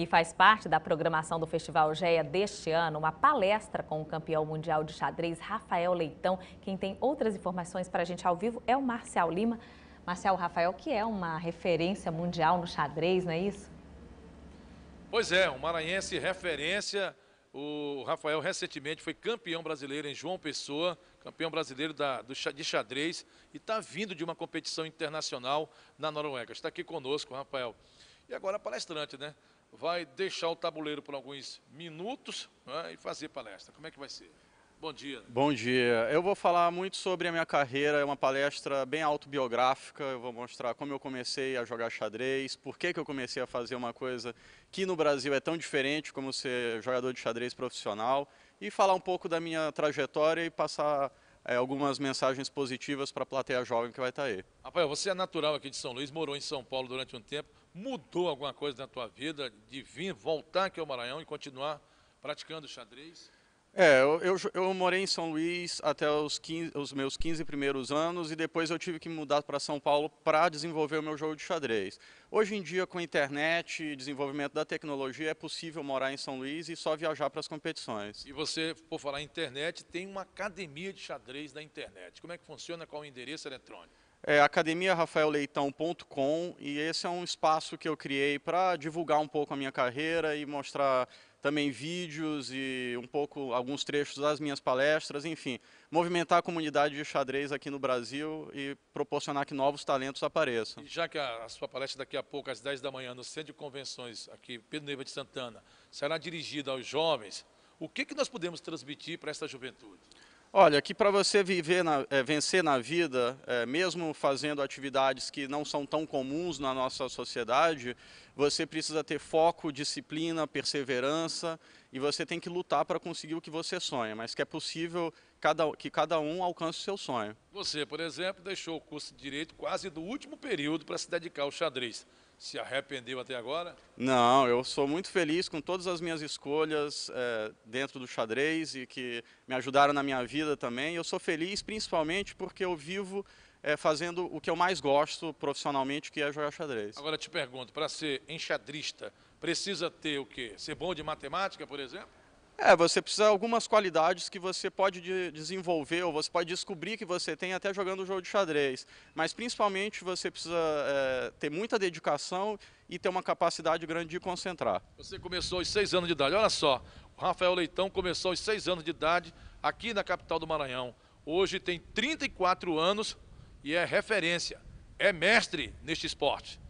E faz parte da programação do Festival GEA deste ano uma palestra com o campeão mundial de xadrez, Rafael Leitão. Quem tem outras informações para a gente ao vivo é o Marcial Lima. Marcial Rafael, que é uma referência mundial no xadrez, não é isso? Pois é, um maranhense referência. O Rafael recentemente foi campeão brasileiro em João Pessoa, campeão brasileiro da, do, de xadrez, e está vindo de uma competição internacional na Noruega. Está aqui conosco, Rafael e agora palestrante, né? Vai deixar o tabuleiro por alguns minutos né, e fazer palestra. Como é que vai ser? Bom dia. Bom dia. Eu vou falar muito sobre a minha carreira, é uma palestra bem autobiográfica. Eu vou mostrar como eu comecei a jogar xadrez, por que, que eu comecei a fazer uma coisa que no Brasil é tão diferente como ser jogador de xadrez profissional e falar um pouco da minha trajetória e passar é, algumas mensagens positivas para a plateia jovem que vai estar tá aí. Rafael, você é natural aqui de São Luís, morou em São Paulo durante um tempo. Mudou alguma coisa na tua vida de vir, voltar aqui ao Maranhão e continuar praticando xadrez? É, eu, eu, eu, morei em São Luís até os, 15, os, meus 15 primeiros anos e depois eu tive que mudar para São Paulo para desenvolver o meu jogo de xadrez. Hoje em dia, com a internet e desenvolvimento da tecnologia, é possível morar em São Luís e só viajar para as competições. E você, por falar em internet, tem uma academia de xadrez na internet. Como é que funciona? Qual é o endereço eletrônico? É academiarafaelleitão.com e esse é um espaço que eu criei para divulgar um pouco a minha carreira e mostrar também vídeos e um pouco alguns trechos das minhas palestras, enfim, movimentar a comunidade de xadrez aqui no Brasil e proporcionar que novos talentos apareçam. E já que a, sua palestra daqui a pouco às 10 da manhã no Centro de Convenções aqui Pedro Neiva de Santana será dirigida aos jovens, o que que nós podemos transmitir para essa juventude? Olha, que para você viver na, é, vencer na vida, é, mesmo fazendo atividades que não são tão comuns na nossa sociedade, você precisa ter foco, disciplina, perseverança e você tem que lutar para conseguir o que você sonha, mas que é possível cada, que cada um alcance o seu sonho. Você, por exemplo, deixou o curso de Direito quase do último período para se dedicar ao xadrez se arrependeu até agora? Não, eu sou muito feliz com todas as minhas escolhas é, dentro do xadrez e que me ajudaram na minha vida também. Eu sou feliz principalmente porque eu vivo é, fazendo o que eu mais gosto profissionalmente, que é jogar xadrez. Agora te pergunto, para ser enxadrista, precisa ter o quê? Ser bom de matemática, por exemplo? É, você precisa de algumas qualidades que você pode de desenvolver ou você pode descobrir que você tem até jogando o jogo de xadrez. Mas principalmente você precisa é, ter muita dedicação e ter uma capacidade grande de concentrar. Você começou aos seis anos de idade. Olha só, o Rafael Leitão começou aos seis anos de idade aqui na capital do Maranhão. Hoje tem 34 anos e é referência, é mestre neste esporte.